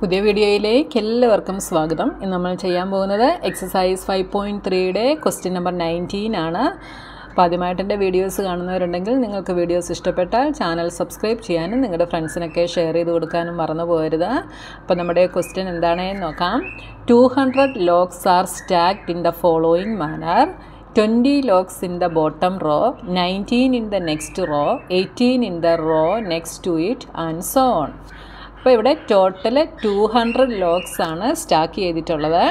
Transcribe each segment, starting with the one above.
പുതിയ വീഡിയോയിലേക്ക് എല്ലാവർക്കും സ്വാഗതം ഇന്ന് നമ്മൾ ചെയ്യാൻ പോകുന്നത് എക്സസൈസ് ഫൈവ് പോയിൻറ്റ് ത്രീയുടെ ക്വസ്റ്റ്യൻ നമ്പർ നയൻറ്റീൻ ആണ് അപ്പോൾ ആദ്യമായിട്ട് എൻ്റെ വീഡിയോസ് കാണുന്നവരുണ്ടെങ്കിൽ നിങ്ങൾക്ക് വീഡിയോസ് ഇഷ്ടപ്പെട്ടാൽ ചാനൽ സബ്സ്ക്രൈബ് ചെയ്യാനും നിങ്ങളുടെ ഫ്രണ്ട്സിനൊക്കെ ഷെയർ ചെയ്ത് കൊടുക്കാനും മറന്നു പോകരുത് അപ്പോൾ നമ്മുടെ ക്വസ്റ്റ്യൻ എന്താണെന്ന് നോക്കാം two hundred logs are stacked in the following manner 20 logs in the bottom row nineteen in the next row eighteen in the row next to it and so on. അപ്പോൾ ഇവിടെ ടോട്ടൽ ടു ഹൺഡ്രഡ് ലോക്സ് ആണ് stack ചെയ്തിട്ടുള്ളത്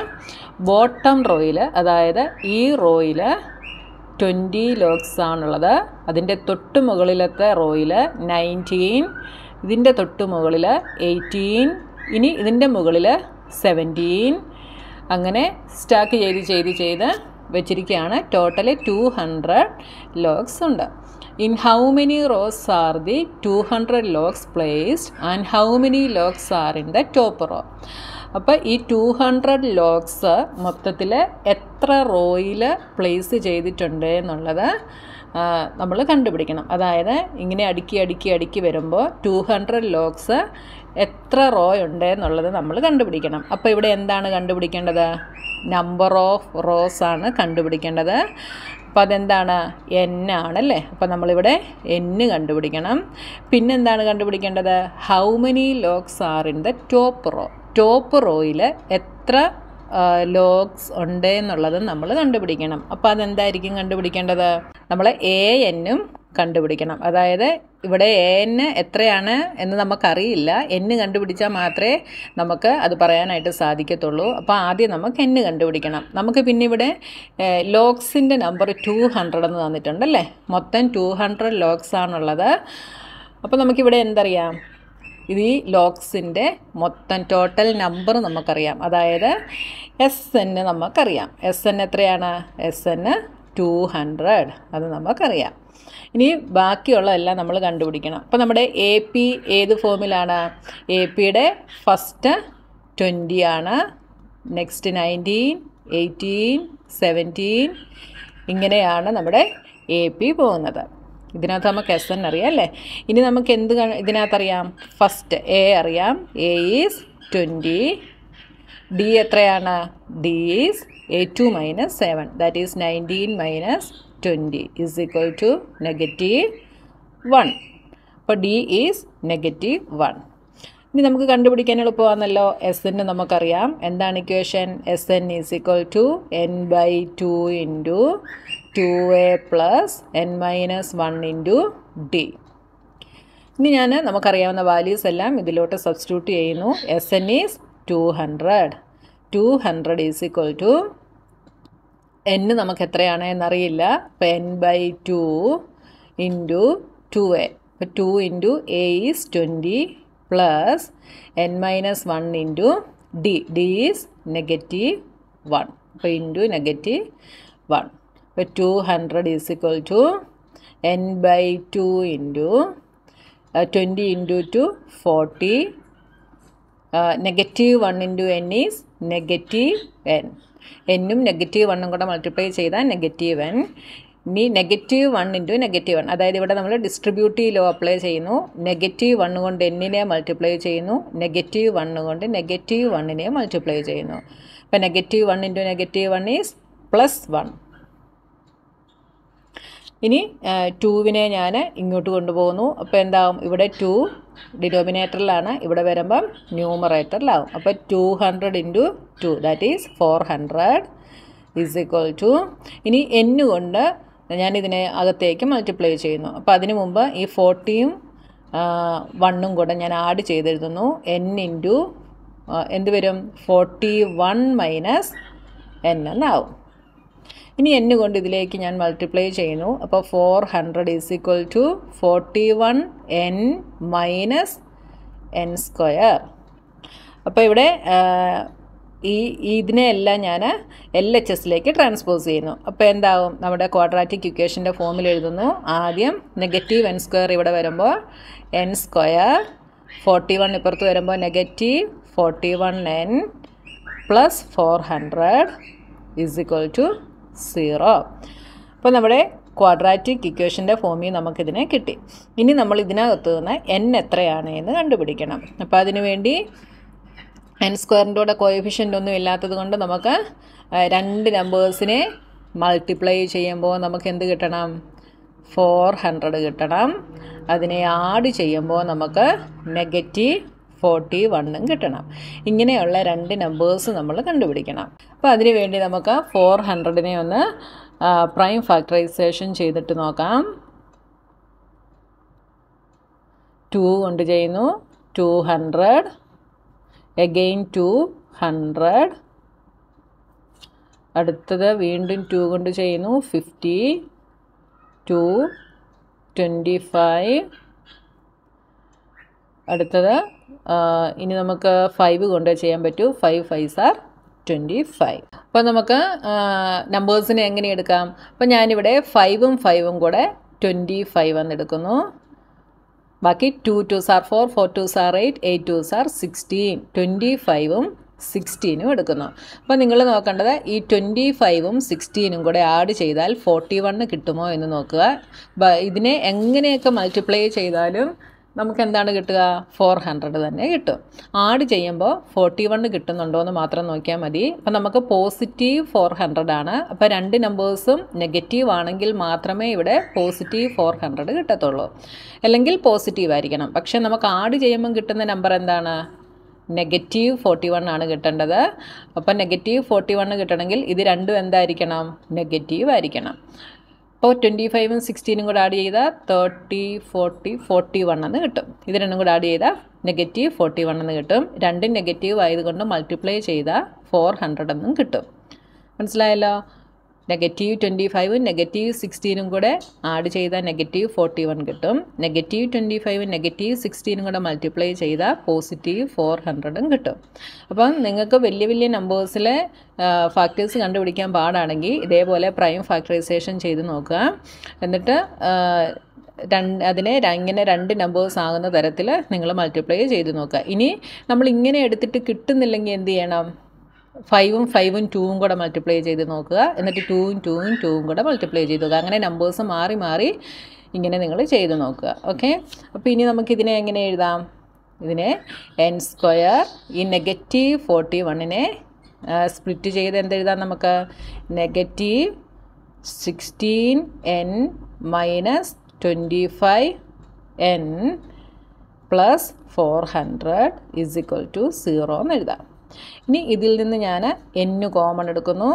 bottom റോയിൽ അതായത് ഈ റോയിൽ twenty locks ആണുള്ളത് അതിൻ്റെ തൊട്ട് മുകളിലത്തെ റോയിൽ നയൻറ്റീൻ ഇതിൻ്റെ തൊട്ട് മുകളിൽ എയ്റ്റീൻ ഇനി ഇതിൻ്റെ മുകളിൽ സെവൻറ്റീൻ അങ്ങനെ സ്റ്റാക്ക് ചെയ്ത് ചെയ്ത് ചെയ്ത് വെച്ചിരിക്കുകയാണ് ടോട്ടൽ ടു ഹൺഡ്രഡ് ലോക്സ് ഉണ്ട് in how many rows are the two hundred logs placed and how many logs are in the top row അപ്പോൾ ഈ ടു ഹൺഡ്രഡ് ലോക്സ് മൊത്തത്തിൽ എത്ര റോയിൽ പ്ലേസ് ചെയ്തിട്ടുണ്ട് എന്നുള്ളത് നമ്മൾ കണ്ടുപിടിക്കണം അതായത് ഇങ്ങനെ അടുക്കി അടുക്കി അടുക്കി വരുമ്പോൾ ടു ഹൺഡ്രഡ് ലോക്സ് എത്ര റോ ഉണ്ട് എന്നുള്ളത് നമ്മൾ കണ്ടുപിടിക്കണം അപ്പോൾ ഇവിടെ എന്താണ് കണ്ടുപിടിക്കേണ്ടത് നമ്പർ ഓഫ് റോസ് ആണ് കണ്ടുപിടിക്കേണ്ടത് അപ്പോൾ അതെന്താണ് എൻ ആണല്ലേ അപ്പോൾ നമ്മളിവിടെ എന്ന് കണ്ടുപിടിക്കണം പിന്നെന്താണ് കണ്ടുപിടിക്കേണ്ടത് how many logs are in the top row top റോയിൽ എത്ര ലോഗ്സ് ഉണ്ട് എന്നുള്ളത് നമ്മൾ കണ്ടുപിടിക്കണം അപ്പോൾ അതെന്തായിരിക്കും കണ്ടുപിടിക്കേണ്ടത് നമ്മൾ എ എന്നും കണ്ടുപിടിക്കണം അതായത് ഇവിടെ എ എൻ എത്രയാണ് എന്ന് നമുക്കറിയില്ല എന്ന് കണ്ടുപിടിച്ചാൽ മാത്രമേ നമുക്ക് അത് പറയാനായിട്ട് സാധിക്കത്തുള്ളൂ അപ്പോൾ ആദ്യം നമുക്ക് എന്ന് കണ്ടുപിടിക്കണം നമുക്ക് പിന്നെ ഇവിടെ ലോഗ്സിൻ്റെ നമ്പർ ടു ഹൺഡ്രഡ് എന്ന് തന്നിട്ടുണ്ട് അല്ലേ മൊത്തം ടു ഹൺഡ്രഡ് ലോക്സ് ആണുള്ളത് അപ്പോൾ നമുക്കിവിടെ എന്തറിയാം ഇത് ഈ ലോക്സിൻ്റെ മൊത്തം ടോട്ടൽ നമ്പർ നമുക്കറിയാം അതായത് എസ് എൻ നമുക്കറിയാം എസ് എൻ എത്രയാണ് എസ് എൻ ടു ഹൺഡ്രഡ് അത് നമുക്കറിയാം ഇനി ബാക്കിയുള്ളതെല്ലാം നമ്മൾ കണ്ടുപിടിക്കണം അപ്പോൾ നമ്മുടെ എ പി ഏത് ഫോമിലാണ് എ പിയുടെ ഫസ്റ്റ് ട്വൻറ്റി ആണ് നെക്സ്റ്റ് നയൻറ്റീൻ എയ്റ്റീൻ സെവൻറ്റീൻ ഇങ്ങനെയാണ് നമ്മുടെ എ പി പോകുന്നത് ഇതിനകത്ത് നമുക്ക് എസ് എൻ അറിയാം അല്ലേ ഇനി നമുക്ക് എന്ത് ഇതിനകത്തറിയാം ഫസ്റ്റ് എ അറിയാം എ ഈസ് ട്വൻറ്റി ഡി എത്രയാണ് D is A two minus seven that is nineteen minus twenty is equal to negative one അപ്പോൾ ഡി ഈസ് നെഗറ്റീവ് വൺ ഇനി നമുക്ക് കണ്ടുപിടിക്കാൻ എളുപ്പമാണല്ലോ എസ് എന്ന് നമുക്കറിയാം എന്താണ് equation S N is equal to N by two into two A plus N minus one into D ഇനി ഞാൻ നമുക്കറിയാവുന്ന വാല്യൂസ് എല്ലാം ഇതിലോട്ട് സബ്സ്റ്റിറ്റ്യൂട്ട് ചെയ്യുന്നു S N is two hundred two hundred is equal to N നമുക്ക് എത്രയാണ് എന്നറിയില്ല അപ്പം N by two into two A അപ്പോൾ two into A is twenty plus N minus one into D D is negative one അപ്പോൾ into negative one അപ്പോൾ two hundred is equal to N by two into twenty into two forty negative one into N is negative N എന്നും negative വണ്ണും കൂടെ multiply ചെയ്താൽ negative N ഇനി negative one into negative one അതായത് ഇവിടെ നമ്മൾ distributive law apply ചെയ്യുന്നു negative one കൊണ്ട് എന്നിനെ മൾട്ടിപ്ലൈ ചെയ്യുന്നു നെഗറ്റീവ് വണ്ണ് കൊണ്ട് നെഗറ്റീവ് വണ്ണിനെ മൾട്ടിപ്ലൈ ചെയ്യുന്നു അപ്പോൾ negative one into negative one is plus one ഇനി ടൂവിനെ ഞാൻ ഇങ്ങോട്ട് കൊണ്ടുപോകുന്നു അപ്പോൾ എന്താവും ഇവിടെ ടു ഡിനോമിനേറ്ററിലാണ് ഇവിടെ വരുമ്പം ന്യൂമറേറ്ററിലാവും അപ്പോൾ two hundred into two that is four hundred is equal to ഇനി എന്ന് കൊണ്ട് ഞാനിതിനെ അകത്തേക്ക് മൾട്ടിപ്ലൈ ചെയ്യുന്നു അപ്പോൾ അതിന് മുമ്പ് ഈ ഫോർട്ടിയും വണ്ണും കൂടെ ഞാൻ ആഡ് ചെയ്തെഴുതുന്നു എൻ ഇൻറ്റു എന്ത് വരും ഫോർട്ടി വൺ മൈനസ് എൻ എന്നാവും ഇനി എന്നെ കൊണ്ട് ഇതിലേക്ക് ഞാൻ മൾട്ടിപ്ലൈ ചെയ്യുന്നു അപ്പോൾ four hundred is equal to forty one N minus N square അപ്പോൾ ഇവിടെ ഈ ഇതിനെയെല്ലാം ഞാൻ എൽ എച്ച് എസിലേക്ക് ട്രാൻസ്പോസ് ചെയ്യുന്നു അപ്പോൾ എന്താവും നമ്മുടെ ക്വാഡ്രാറ്റിക് ഇക്വേഷൻ്റെ ഫോമിൽ എഴുതുന്നു ആദ്യം നെഗറ്റീവ് എൻ സ്ക്വയർ ഇവിടെ വരുമ്പോൾ എൻ സ്ക്വയർ ഫോർട്ടി വൺ ഇപ്പുറത്ത് വരുമ്പോൾ negative forty one N plus four hundred is equal to zero അപ്പോൾ നമ്മുടെ ക്വാഡ്രാറ്റിക് ഇക്വേഷൻ്റെ ഫോമിൽ നമുക്കിതിനെ കിട്ടി ഇനി നമ്മൾ ഇതിനകത്ത് നിന്ന് എൻ എത്രയാണ് എന്ന് കണ്ടുപിടിക്കണം അപ്പോൾ അതിനുവേണ്ടി എൻ സ്ക്വയറിൻ്റെ കൂടെ കോയഫിഷ്യൻ്റ് ഒന്നും ഇല്ലാത്തത് കൊണ്ട് നമുക്ക് രണ്ട് നമ്പേഴ്സിനെ മൾട്ടിപ്ലൈ ചെയ്യുമ്പോൾ നമുക്ക് എന്ത് കിട്ടണം ഫോർ ഹൺഡ്രഡ് കിട്ടണം അതിനെ ആഡ് ചെയ്യുമ്പോൾ നമുക്ക് നെഗറ്റീവ് ഫോർട്ടി വണ്ണും കിട്ടണം ഇങ്ങനെയുള്ള രണ്ട് നമ്പേഴ്സ് നമ്മൾ കണ്ടുപിടിക്കണം അപ്പോൾ അതിനുവേണ്ടി നമുക്ക് ഫോർ ഹൺഡ്രഡിനെ ഒന്ന് പ്രൈം ഫാക്ടറൈസേഷൻ ചെയ്തിട്ട് നോക്കാം ടു കൊണ്ട് ചെയ്യുന്നു two hundred again two hundred അടുത്തത് വീണ്ടും ടു കൊണ്ട് ചെയ്യുന്നു ഫിഫ്റ്റി ടു ട്വൻറ്റി ഫൈവ് അടുത്തത് ഇനി നമുക്ക് ഫൈവ് കൊണ്ട് ചെയ്യാൻ പറ്റൂ five fives are twenty five അപ്പോൾ നമുക്ക് നമ്പേഴ്സിനെ എങ്ങനെ എടുക്കാം അപ്പോൾ ഞാനിവിടെ ഫൈവും ഫൈവും കൂടെ ട്വൻറ്റി ഫൈവ് എന്നെടുക്കുന്നു ബാക്കി two twos are four four twos are eight eight twos are sixteen twenty ഫൈവും സിക്സ്റ്റീനും എടുക്കുന്നു അപ്പോൾ നിങ്ങൾ നോക്കേണ്ടത് ഈ ട്വൻറ്റി ഫൈവും സിക്സ്റ്റീനും കൂടെ ആഡ് ചെയ്താൽ ഫോർട്ടി വണ് കിട്ടുമോ എന്ന് നോക്കുക ഇതിനെ എങ്ങനെയൊക്കെ മൾട്ടിപ്ലൈ ചെയ്താലും നമുക്ക് എന്താണ് കിട്ടുക ഫോർ ഹൺഡ്രഡ് തന്നെ കിട്ടും ആഡ് ചെയ്യുമ്പോൾ ഫോർട്ടി വൺ കിട്ടുന്നുണ്ടോ എന്ന് മാത്രം നോക്കിയാൽ മതി അപ്പം നമുക്ക് പോസിറ്റീവ് ഫോർ ഹൺഡ്രഡ് ആണ് അപ്പോൾ രണ്ട് നമ്പേഴ്സും നെഗറ്റീവ് ആണെങ്കിൽ മാത്രമേ ഇവിടെ പോസിറ്റീവ് ഫോർ ഹൺഡ്രഡ് കിട്ടത്തുള്ളൂ അല്ലെങ്കിൽ പോസിറ്റീവ് ആയിരിക്കണം പക്ഷേ നമുക്ക് ആഡ് ചെയ്യുമ്പം കിട്ടുന്ന നമ്പർ എന്താണ് നെഗറ്റീവ് ഫോർട്ടി വൺ ആണ് കിട്ടേണ്ടത് അപ്പം നെഗറ്റീവ് ഫോർട്ടി വൺ കിട്ടണമെങ്കിൽ ഇത് രണ്ടും എന്തായിരിക്കണം നെഗറ്റീവ് ആയിരിക്കണം അപ്പോൾ ട്വൻറ്റി ഫൈവും സിക്സ്റ്റീനും കൂടെ ആഡ് ചെയ്താൽ തേർട്ടി ഫോർട്ടി ഫോർട്ടി വൺ എന്ന് കിട്ടും ഇത് രണ്ടും കൂടെ ആഡ് ചെയ്താൽ നെഗറ്റീവ് ഫോർട്ടി വൺ എന്ന് കിട്ടും രണ്ടും നെഗറ്റീവ് ആയതുകൊണ്ട് മൾട്ടിപ്ലൈ ചെയ്താൽ ഫോർ ഹൺഡ്രഡ് എന്നും കിട്ടും മനസ്സിലായല്ലോ നെഗറ്റീവ് ട്വൻറ്റി ഫൈവും നെഗറ്റീവ് സിക്സ്റ്റീനും കൂടെ ആഡ് ചെയ്താൽ നെഗറ്റീവ് ഫോർട്ടി വൺ കിട്ടും നെഗറ്റീവ് ട്വൻറ്റി ഫൈവും നെഗറ്റീവ് സിക്സ്റ്റീനും കൂടെ മൾട്ടിപ്ലൈ ചെയ്താൽ പോസിറ്റീവ് ഫോർ ഹൺഡ്രഡും കിട്ടും അപ്പം നിങ്ങൾക്ക് വലിയ വലിയ നമ്പേഴ്സിലെ ഫാക്ടേഴ്സ് കണ്ടുപിടിക്കാൻ പാടാണെങ്കിൽ ഇതേപോലെ പ്രൈം ഫാക്ടറൈസേഷൻ ചെയ്ത് നോക്കുക എന്നിട്ട് രണ്ട് അതിനെ ഇങ്ങനെ രണ്ട് നമ്പേഴ്സ് ആകുന്ന തരത്തിൽ നിങ്ങൾ മൾട്ടിപ്ലൈ ചെയ്ത് നോക്കുക ഇനി നമ്മൾ ഇങ്ങനെ എടുത്തിട്ട് കിട്ടുന്നില്ലെങ്കിൽ എന്ത് ചെയ്യണം ഫൈവും ഫൈവും ടൂവും കൂടെ മൾട്ടിപ്ലൈ ചെയ്ത് നോക്കുക എന്നിട്ട് ടൂവും ടൂവും ടൂവും കൂടെ മൾട്ടിപ്ലൈ ചെയ്ത് നോക്കുക അങ്ങനെ നമ്പേഴ്സ് മാറി മാറി ഇങ്ങനെ നിങ്ങൾ ചെയ്ത് നോക്കുക ഓക്കെ അപ്പോൾ ഇനി നമുക്കിതിനെ എങ്ങനെ എഴുതാം ഇതിനെ എൻ സ്ക്വയർ ഈ നെഗറ്റീവ് ഫോർട്ടി വണ്ണിനെ സ്പ്ലിറ്റ് ചെയ്ത് എന്തെഴുതാം നമുക്ക് negative sixteen N minus twenty five N plus four hundred is equal to zero എന്ന് എഴുതാം ഇനി ഇതിൽ നിന്ന് ഞാൻ എൻ കോമൺ എടുക്കുന്നു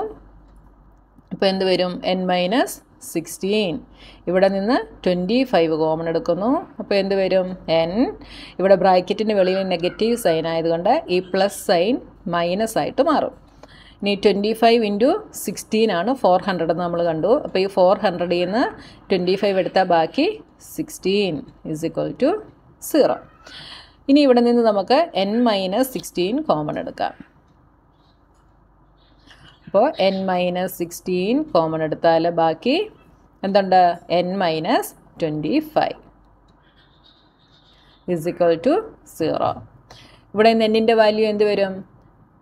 ഇപ്പോൾ എന്ത് വരും എൻ മൈനസ് സിക്സ്റ്റീൻ ഇവിടെ നിന്ന് ട്വൻറ്റി ഫൈവ് കോമൺ എടുക്കുന്നു അപ്പോൾ എന്ത് വരും എൻ ഇവിടെ ബ്രാക്കറ്റിൻ്റെ വെളിയിൽ നെഗറ്റീവ് സൈൻ ആയതുകൊണ്ട് ഈ പ്ലസ് സൈൻ മൈനസ് ആയിട്ട് മാറും ഇനി ട്വൻറ്റി ഫൈവ് ഇൻറ്റു സിക്സ്റ്റീൻ ആണ് ഫോർ ഹൺഡ്രഡ് എന്ന് നമ്മൾ കണ്ടു അപ്പോൾ ഈ ഫോർ ഹൺഡ്രഡിൽ നിന്ന് ട്വൻറ്റി ഫൈവ് എടുത്താൽ ബാക്കി sixteen is equal to zero ഇനി ഇവിടെ നിന്ന് നമുക്ക് എൻ മൈനസ് സിക്സ്റ്റീൻ കോമൺ എടുക്കാം അപ്പോൾ എൻ മൈനസ് സിക്സ്റ്റീൻ കോമൺ എടുത്താൽ ബാക്കി എന്തുണ്ട് N minus twenty five is equal to zero ഇവിടെ നിന്ന് എന്നിൻ്റെ വാല്യൂ എന്ത് വരും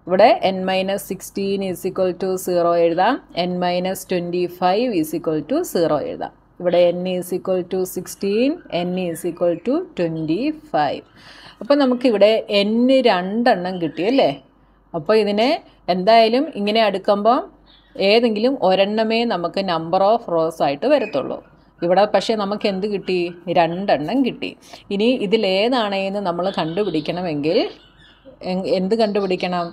ഇവിടെ N minus sixteen is equal to zero എഴുതാം N minus twenty five is equal to zero എഴുതാം ഇവിടെ N is equal to sixteen N is equal to twenty five അപ്പോൾ നമുക്കിവിടെ എന്ന് രണ്ടെണ്ണം കിട്ടി അല്ലേ അപ്പോൾ ഇതിനെ എന്തായാലും ഇങ്ങനെ അടുക്കുമ്പം ഏതെങ്കിലും ഒരെണ്ണമേ നമുക്ക് നമ്പർ ഓഫ് റോസ് ആയിട്ട് വരത്തുള്ളൂ ഇവിടെ പക്ഷേ നമുക്ക് എന്ത് കിട്ടി രണ്ടെണ്ണം കിട്ടി ഇനി ഇതിലേതാണ് എന്ന് നമ്മൾ കണ്ടുപിടിക്കണമെങ്കിൽ എന്ത് കണ്ടുപിടിക്കണം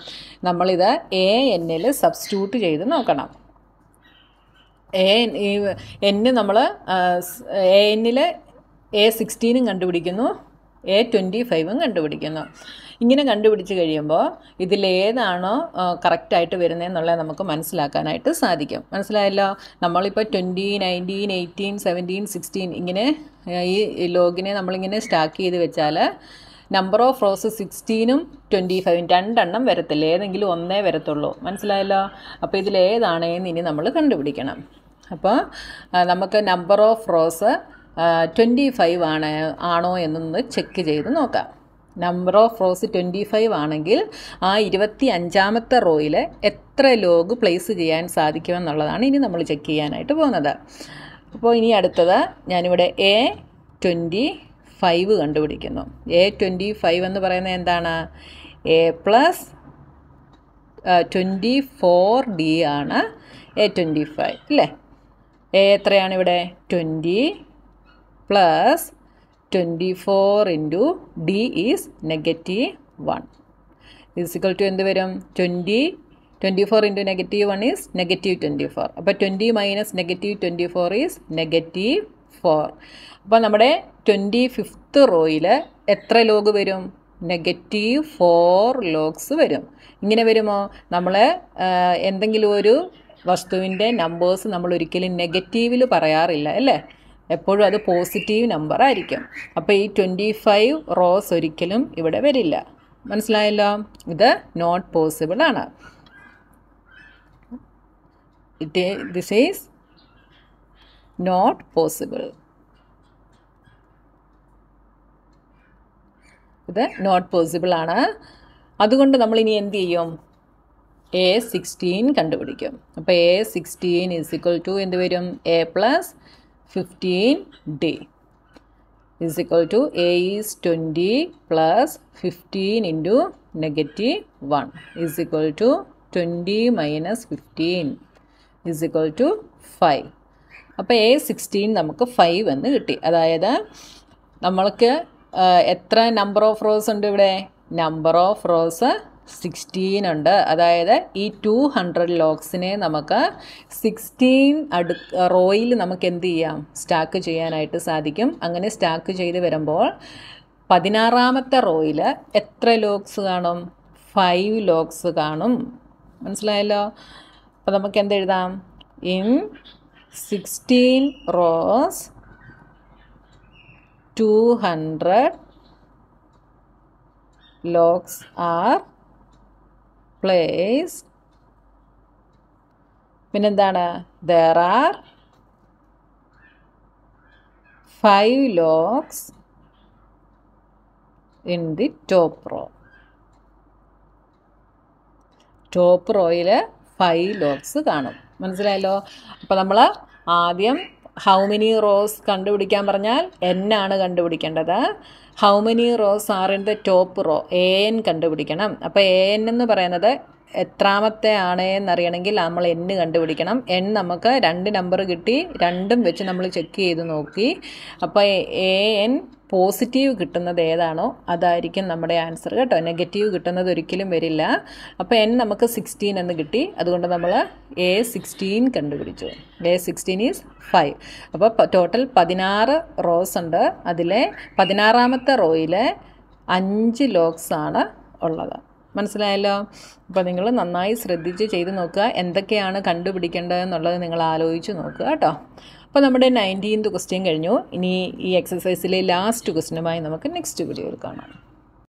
നമ്മളിത് എ എന്നിൽ സബ്സ്റ്റിറ്റ്യൂട്ട് ചെയ്ത് നോക്കണം എ എന്ന് നമ്മൾ എ എന്നിൽ എ സിക്സ്റ്റീനും കണ്ടുപിടിക്കുന്നു എ ട്വൻറ്റി ഫൈവും കണ്ടുപിടിക്കുന്നു ഇങ്ങനെ കണ്ടുപിടിച്ച് കഴിയുമ്പോൾ ഇതിലേതാണോ കറക്റ്റായിട്ട് വരുന്നതെന്നുള്ളത് നമുക്ക് മനസ്സിലാക്കാനായിട്ട് സാധിക്കും മനസ്സിലായല്ലോ നമ്മളിപ്പോൾ twenty nineteen eighteen seventeen sixteen ഇങ്ങനെ ഈ ലോഗിനെ നമ്മളിങ്ങനെ സ്റ്റാക്ക് ചെയ്ത് വെച്ചാൽ നമ്പർ ഓഫ് റോസ് സിക്സ്റ്റീനും ട്വൻറ്റി ഫൈവും രണ്ടെണ്ണം വരത്തില്ല ഏതെങ്കിലും ഒന്നേ വരത്തുള്ളൂ മനസ്സിലായല്ലോ അപ്പോൾ ഇതിലേതാണ് എന്ന് ഇനി നമ്മൾ കണ്ടുപിടിക്കണം അപ്പോൾ നമുക്ക് number of rows twenty five ആണ് ആണോ എന്നൊന്ന് ചെക്ക് ചെയ്ത് നോക്കാം number of rows twenty five ആണെങ്കിൽ ആ ഇരുപത്തി അഞ്ചാമത്തെ റോയിൽ എത്ര ലോഗ് പ്ലേസ് ചെയ്യാൻ സാധിക്കുമെന്നുള്ളതാണ് ഇനി നമ്മൾ ചെക്ക് ചെയ്യാനായിട്ട് പോകുന്നത് അപ്പോൾ ഇനി അടുത്തത് ഞാനിവിടെ എ ട്വൻറ്റി ഫൈവ് കണ്ടുപിടിക്കുന്നു എ ട്വൻറ്റി ഫൈവ് എന്ന് പറയുന്നത് എന്താണ് A plus twenty four D ആണ് എ ട്വൻറ്റി ഫൈവ് അല്ലേ എ എത്രയാണ് ഇവിടെ twenty plus twenty four into D is negative one is equal to എന്ത് വരും twenty twenty four into negative one is negative twenty four അപ്പോൾ twenty minus negative twenty four is negative four അപ്പോൾ നമ്മുടെ twenty fifth റോയിൽ എത്ര log വരും negative four logs വരും ഇങ്ങനെ വരുമോ നമ്മൾ എന്തെങ്കിലും ഒരു വസ്തുവിൻ്റെ നമ്പേഴ്സ് നമ്മൾ ഒരിക്കലും നെഗറ്റീവിൽ പറയാറില്ല അല്ലേ എപ്പോഴും അത് പോസിറ്റീവ് നമ്പർ ആയിരിക്കും അപ്പോൾ ഈ ട്വൻറ്റി ഫൈവ് റോസ് ഒരിക്കലും ഇവിടെ വരില്ല മനസ്സിലായല്ലോ ഇത് നോട്ട് പോസിബിൾ ആണ് it this is not possible ഇത് നോട്ട് പോസിബിൾ ആണ് അതുകൊണ്ട് നമ്മൾ ഇനി എന്ത് ചെയ്യും എ സിക്സ്റ്റീൻ കണ്ടുപിടിക്കും അപ്പോൾ A sixteen is equal to എന്ത് വരും A plus fifteen D is equal to A is twenty plus fifteen into negative one is equal to twenty minus fifteen is equal to five അപ്പോൾ A sixteen നമുക്ക് five എന്ന് കിട്ടി അതായത് നമ്മൾക്ക് എത്ര number of rose ഉണ്ട് ഇവിടെ number of rose sixteen ഉണ്ട് അതായത് ഈ ടു ഹൺഡ്രഡ് ലോക്സിനെ നമുക്ക് സിക്സ്റ്റീൻ അടു റോയിൽ നമുക്ക് എന്ത് ചെയ്യാം സ്റ്റാക്ക് ചെയ്യാനായിട്ട് സാധിക്കും അങ്ങനെ സ്റ്റാക്ക് ചെയ്ത് വരുമ്പോൾ പതിനാറാമത്തെ റോയിൽ എത്ര ലോക്സ് കാണും ഫൈവ് ലോക്സ് കാണും മനസ്സിലായല്ലോ അപ്പോൾ നമുക്ക് എന്തെഴുതാം in sixteen rows two hundred logs are place പിന്നെന്താണ് there are five logs in the top row top റോയിൽ ഫൈവ് ലോക്സ് കാണും മനസ്സിലായല്ലോ അപ്പോൾ നമ്മൾ ആദ്യം ഹൗ മെനി റോസ് കണ്ടുപിടിക്കാൻ പറഞ്ഞാൽ എന്നാണ് കണ്ടുപിടിക്കേണ്ടത് how many rows are in the top row A N കണ്ടുപിടിക്കണം അപ്പോൾ എ എൻ എന്ന് പറയുന്നത് എത്രാമത്തെ ആണ് എന്നറിയണമെങ്കിൽ നമ്മൾ എണ്ണ് കണ്ടുപിടിക്കണം എൺ നമുക്ക് രണ്ട് നമ്പർ കിട്ടി രണ്ടും വെച്ച് നമ്മൾ ചെക്ക് ചെയ്ത് നോക്കി അപ്പോൾ എ എൻ പോസിറ്റീവ് കിട്ടുന്നത് ഏതാണോ അതായിരിക്കും നമ്മുടെ ആൻസർ കേട്ടോ നെഗറ്റീവ് കിട്ടുന്നത് ഒരിക്കലും വരില്ല അപ്പോൾ എൻ നമുക്ക് സിക്സ്റ്റീൻ എന്ന് കിട്ടി അതുകൊണ്ട് നമ്മൾ എ സിക്സ്റ്റീൻ കണ്ടുപിടിച്ചു എ സിക്സ്റ്റീൻ ഈസ് ഫൈവ് അപ്പോൾ ടോട്ടൽ പതിനാറ് റോസ് ഉണ്ട് അതിലെ പതിനാറാമത്തെ റോയിലെ അഞ്ച് ലോക്സ് ആണ് ഉള്ളത് മനസ്സിലായല്ലോ അപ്പോൾ നിങ്ങൾ നന്നായി ശ്രദ്ധിച്ച് ചെയ്ത് നോക്കുക എന്തൊക്കെയാണ് കണ്ടുപിടിക്കേണ്ടതെന്നുള്ളത് നിങ്ങൾ ആലോചിച്ച് നോക്കുക കേട്ടോ അപ്പോൾ നമ്മുടെ നയൻറ്റീൻത് ക്വസ്റ്റ്യൻ കഴിഞ്ഞു ഇനി ഈ എക്സസൈസിലെ ലാസ്റ്റ് ക്വസ്റ്റ്യനുമായി നമുക്ക് നെക്സ്റ്റ് വീഡിയോയിൽ കാണാം